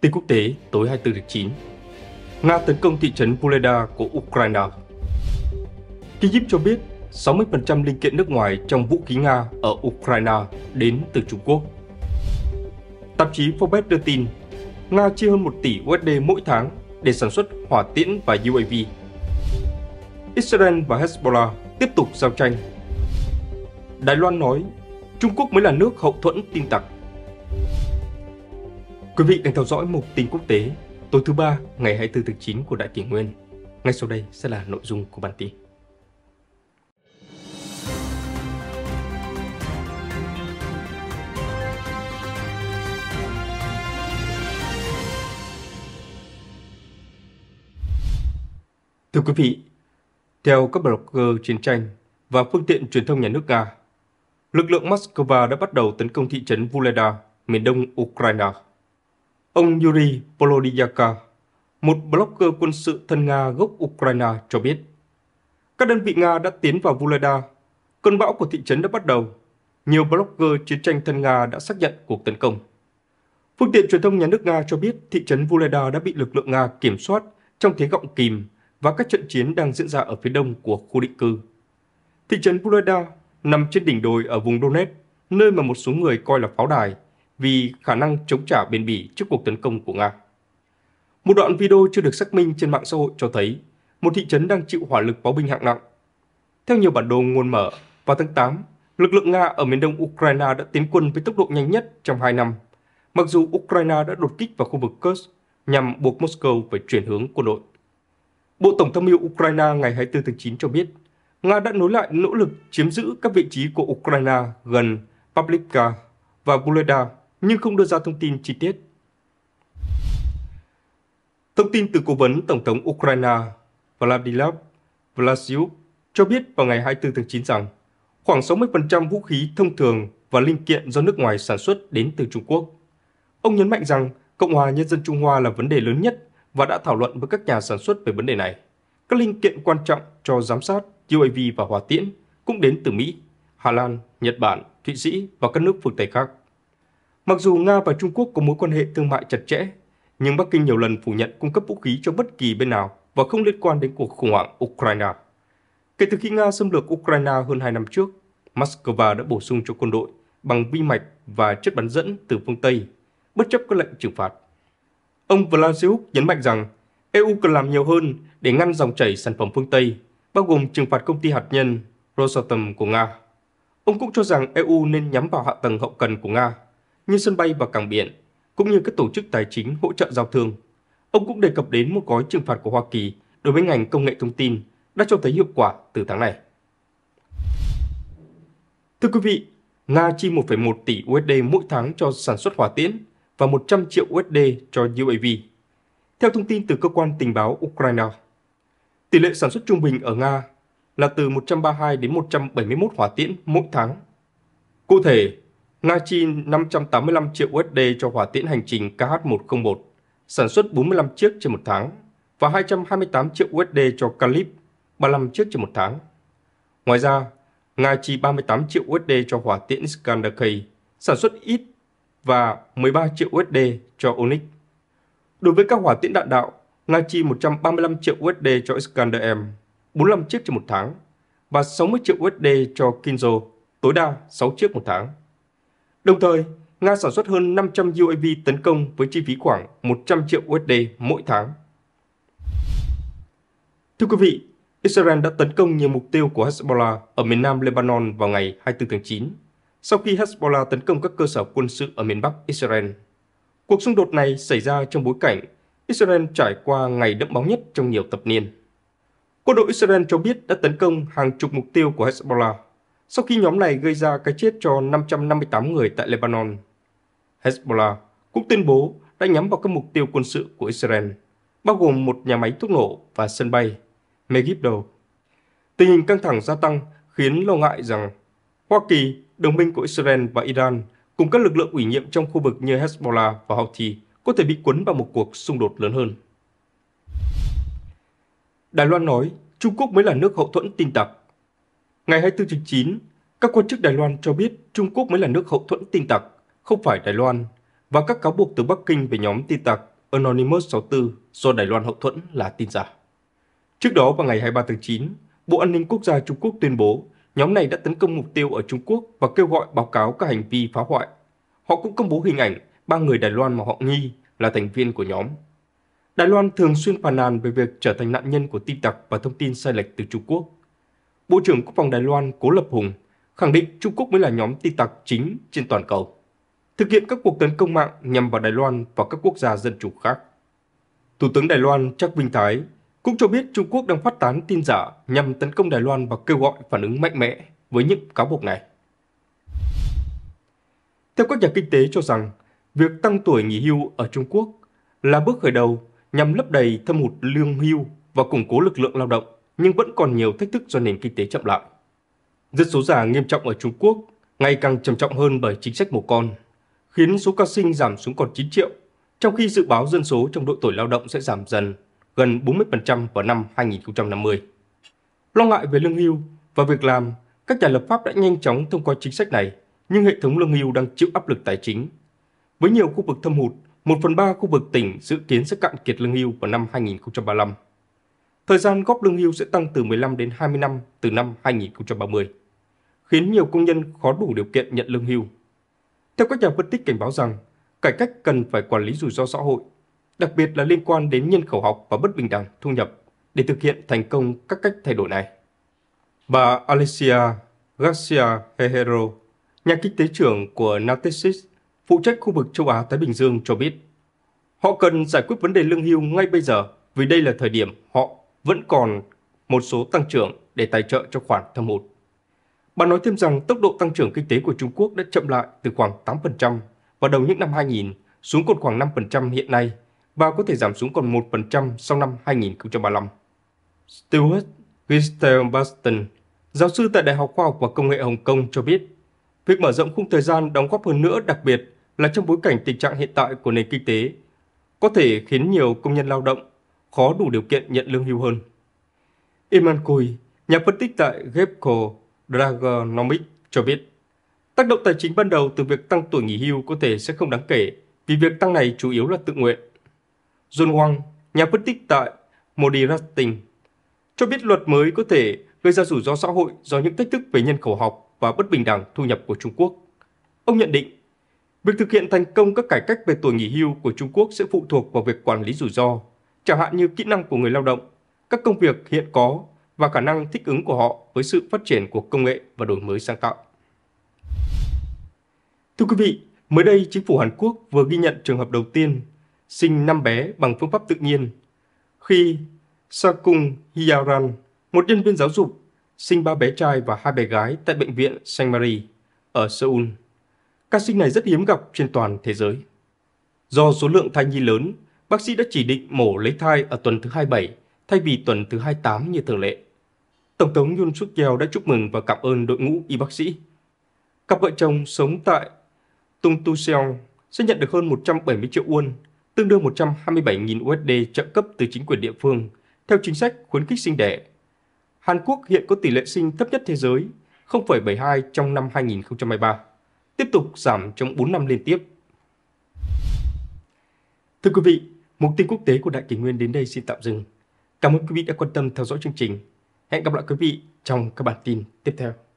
Tin quốc tế tối 24 tháng 9 Nga tấn công thị trấn Vuleda của Ukraine Kyiv cho biết 60% linh kiện nước ngoài trong vũ khí Nga ở Ukraine đến từ Trung Quốc. Tạp chí Forbes đưa tin, Nga chi hơn 1 tỷ USD mỗi tháng để sản xuất hỏa tiễn và UAV. Israel và Hezbollah tiếp tục giao tranh. Đài Loan nói, Trung Quốc mới là nước hậu thuẫn tin tặc Quý vị đang theo dõi mục tin quốc tế tối thứ ba ngày 24 tháng 9 của Đại Kỷ Nguyên. Ngay sau đây sẽ là nội dung của bản tin. Thưa quý vị, theo các blogger chiến tranh và phương tiện truyền thông nhà nước Nga, lực lượng Moscow đã bắt đầu tấn công thị trấn Vuleda, miền đông Ukraine Ông Yuri Polodyaka, một blogger quân sự thân Nga gốc Ukraine cho biết, các đơn vị Nga đã tiến vào Vuleda, cơn bão của thị trấn đã bắt đầu. Nhiều blogger chiến tranh thân Nga đã xác nhận cuộc tấn công. Phương tiện truyền thông nhà nước Nga cho biết thị trấn Vuleda đã bị lực lượng Nga kiểm soát trong thế gọng kìm và các trận chiến đang diễn ra ở phía đông của khu định cư. Thị trấn Vuleda nằm trên đỉnh đồi ở vùng Donetsk, nơi mà một số người coi là pháo đài – vì khả năng chống trả bền bỉ trước cuộc tấn công của Nga. Một đoạn video chưa được xác minh trên mạng xã hội cho thấy một thị trấn đang chịu hỏa lực pháo binh hạng nặng. Theo nhiều bản đồ nguồn mở, vào tháng 8, lực lượng Nga ở miền đông Ukraine đã tiến quân với tốc độ nhanh nhất trong 2 năm, mặc dù Ukraine đã đột kích vào khu vực Kursk nhằm buộc Moscow phải chuyển hướng quân đội. Bộ Tổng tham mưu Ukraine ngày 24 tháng 9 cho biết, Nga đã nối lại nỗ lực chiếm giữ các vị trí của Ukraine gần Pavlivka và buleda nhưng không đưa ra thông tin chi tiết. Thông tin từ Cố vấn Tổng thống Ukraine Vladimir Vlasiuk cho biết vào ngày 24 tháng 9 rằng khoảng 60% vũ khí thông thường và linh kiện do nước ngoài sản xuất đến từ Trung Quốc. Ông nhấn mạnh rằng Cộng hòa Nhân dân Trung Hoa là vấn đề lớn nhất và đã thảo luận với các nhà sản xuất về vấn đề này. Các linh kiện quan trọng cho giám sát, UAV và hỏa tiễn cũng đến từ Mỹ, Hà Lan, Nhật Bản, Thụy Sĩ và các nước phương Tây khác. Mặc dù Nga và Trung Quốc có mối quan hệ thương mại chặt chẽ, nhưng Bắc Kinh nhiều lần phủ nhận cung cấp vũ khí cho bất kỳ bên nào và không liên quan đến cuộc khủng hoảng Ukraine. Kể từ khi Nga xâm lược Ukraine hơn 2 năm trước, Moscow đã bổ sung cho quân đội bằng vi mạch và chất bắn dẫn từ phương Tây, bất chấp các lệnh trừng phạt. Ông Vlasiuk nhấn mạnh rằng EU cần làm nhiều hơn để ngăn dòng chảy sản phẩm phương Tây, bao gồm trừng phạt công ty hạt nhân Rosatom của Nga. Ông cũng cho rằng EU nên nhắm vào hạ tầng hậu cần của Nga như sân bay và cảng biển, cũng như các tổ chức tài chính hỗ trợ giao thương. Ông cũng đề cập đến một gói trừng phạt của Hoa Kỳ đối với ngành công nghệ thông tin đã cho thấy hiệu quả từ tháng này. Thưa quý vị, Nga chi 1,1 tỷ USD mỗi tháng cho sản xuất hỏa tiễn và 100 triệu USD cho UAV. Theo thông tin từ cơ quan tình báo Ukraine, tỷ lệ sản xuất trung bình ở Nga là từ 132 đến 171 hỏa tiễn mỗi tháng. Cụ thể, Nga Nachin 585 triệu USD cho hỏa tiễn hành trình KH-101, sản xuất 45 chiếc trên một tháng, và 228 triệu USD cho Calip, 35 chiếc trên một tháng. Ngoài ra, Nga chi 38 triệu USD cho hỏa tiễn Iskander K, sản xuất ít và 13 triệu USD cho Onyx. Đối với các hỏa tiễn đạn đạo, Nga chi 135 triệu USD cho Iskander M, 45 chiếc trên một tháng, và 60 triệu USD cho Kinzo, tối đa 6 chiếc một tháng. Đồng thời, Nga sản xuất hơn 500 UAV tấn công với chi phí khoảng 100 triệu USD mỗi tháng. Thưa quý vị, Israel đã tấn công nhiều mục tiêu của Hezbollah ở miền nam Lebanon vào ngày 24 tháng 9, sau khi Hezbollah tấn công các cơ sở quân sự ở miền bắc Israel. Cuộc xung đột này xảy ra trong bối cảnh Israel trải qua ngày đẫm máu nhất trong nhiều thập niên. Quân đội Israel cho biết đã tấn công hàng chục mục tiêu của Hezbollah sau khi nhóm này gây ra cái chết cho 558 người tại Lebanon. Hezbollah cũng tuyên bố đã nhắm vào các mục tiêu quân sự của Israel, bao gồm một nhà máy thuốc nổ và sân bay Megiddo. Tình hình căng thẳng gia tăng khiến lo ngại rằng Hoa Kỳ, đồng minh của Israel và Iran cùng các lực lượng ủy nhiệm trong khu vực như Hezbollah và Houthi có thể bị cuốn vào một cuộc xung đột lớn hơn. Đài Loan nói Trung Quốc mới là nước hậu thuẫn tin tặc Ngày 24 tháng 9, các quan chức Đài Loan cho biết Trung Quốc mới là nước hậu thuẫn tin tặc, không phải Đài Loan, và các cáo buộc từ Bắc Kinh về nhóm tin tặc Anonymous 64 do Đài Loan hậu thuẫn là tin giả. Trước đó vào ngày 23 tháng 9, Bộ An ninh Quốc gia Trung Quốc tuyên bố nhóm này đã tấn công mục tiêu ở Trung Quốc và kêu gọi báo cáo các hành vi phá hoại. Họ cũng công bố hình ảnh ba người Đài Loan mà họ nghi là thành viên của nhóm. Đài Loan thường xuyên phàn nàn về việc trở thành nạn nhân của tin tặc và thông tin sai lệch từ Trung Quốc. Bộ trưởng Quốc phòng Đài Loan Cố Lập Hùng khẳng định Trung Quốc mới là nhóm tin tặc chính trên toàn cầu, thực hiện các cuộc tấn công mạng nhằm vào Đài Loan và các quốc gia dân chủ khác. Thủ tướng Đài Loan Trác Vinh Thái cũng cho biết Trung Quốc đang phát tán tin giả nhằm tấn công Đài Loan và kêu gọi phản ứng mạnh mẽ với những cáo buộc này. Theo các nhà kinh tế cho rằng, việc tăng tuổi nghỉ hưu ở Trung Quốc là bước khởi đầu nhằm lấp đầy thâm hụt lương hưu và củng cố lực lượng lao động nhưng vẫn còn nhiều thách thức do nền kinh tế chậm lại. Dân số già nghiêm trọng ở Trung Quốc ngày càng trầm trọng hơn bởi chính sách mổ con, khiến số ca sinh giảm xuống còn 9 triệu, trong khi dự báo dân số trong độ tuổi lao động sẽ giảm dần gần 40% vào năm 2050. Lo ngại về lương hưu và việc làm, các nhà lập pháp đã nhanh chóng thông qua chính sách này, nhưng hệ thống lương hưu đang chịu áp lực tài chính. Với nhiều khu vực thâm hụt, 1 phần 3 khu vực tỉnh dự kiến sẽ cạn kiệt lương hưu vào năm 2035 thời gian góp lương hưu sẽ tăng từ 15 đến 20 năm từ năm 2030, khiến nhiều công nhân khó đủ điều kiện nhận lương hưu. Theo các nhà phân tích cảnh báo rằng, cải cách cần phải quản lý rủi ro xã hội, đặc biệt là liên quan đến nhân khẩu học và bất bình đẳng thu nhập để thực hiện thành công các cách thay đổi này. Bà Alicia Garcia Herrero, nhà kinh tế trưởng của Natexis, phụ trách khu vực châu Á-Thái Bình Dương cho biết, họ cần giải quyết vấn đề lương hưu ngay bây giờ vì đây là thời điểm họ vẫn còn một số tăng trưởng để tài trợ cho khoản thâm hụt. Bà nói thêm rằng tốc độ tăng trưởng kinh tế của Trung Quốc đã chậm lại từ khoảng 8% vào đầu những năm 2000 xuống còn khoảng 5% hiện nay và có thể giảm xuống còn 1% sau năm 2035. Stuart Gistelbaston, giáo sư tại Đại học Khoa học và Công nghệ Hồng Kông cho biết, việc mở rộng khung thời gian đóng góp hơn nữa đặc biệt là trong bối cảnh tình trạng hiện tại của nền kinh tế có thể khiến nhiều công nhân lao động khó đủ điều kiện nhận lương hưu hơn. Iman Kui, nhà phân tích tại Gepco Dragonomics cho biết, tác động tài chính ban đầu từ việc tăng tuổi nghỉ hưu có thể sẽ không đáng kể vì việc tăng này chủ yếu là tự nguyện. John Wang, nhà phân tích tại Modi Rating, cho biết luật mới có thể gây ra rủi ro xã hội do những thách thức về nhân khẩu học và bất bình đẳng thu nhập của Trung Quốc. Ông nhận định, việc thực hiện thành công các cải cách về tuổi nghỉ hưu của Trung Quốc sẽ phụ thuộc vào việc quản lý rủi ro chẳng hạn như kỹ năng của người lao động, các công việc hiện có và khả năng thích ứng của họ với sự phát triển của công nghệ và đổi mới sáng tạo. Thưa quý vị, mới đây chính phủ Hàn Quốc vừa ghi nhận trường hợp đầu tiên sinh năm bé bằng phương pháp tự nhiên khi Sakung Hyaran, một nhân viên giáo dục, sinh ba bé trai và hai bé gái tại bệnh viện Saint Mary ở Seoul. Các sinh này rất hiếm gặp trên toàn thế giới. Do số lượng thai nhi lớn bác sĩ đã chỉ định mổ lấy thai ở tuần thứ 27 thay vì tuần thứ 28 như thường lệ. Tổng thống Yoon suk yeol đã chúc mừng và cảm ơn đội ngũ y bác sĩ. Cặp vợ chồng sống tại Tung Tu Seong sẽ nhận được hơn 170 triệu won, tương đương 127.000 USD trợ cấp từ chính quyền địa phương, theo chính sách khuyến khích sinh đẻ. Hàn Quốc hiện có tỷ lệ sinh thấp nhất thế giới, 0,72 trong năm 2023, tiếp tục giảm trong 4 năm liên tiếp. Thưa quý vị, Mục tin quốc tế của Đại Kỷ Nguyên đến đây xin tạm dừng. Cảm ơn quý vị đã quan tâm theo dõi chương trình. Hẹn gặp lại quý vị trong các bản tin tiếp theo.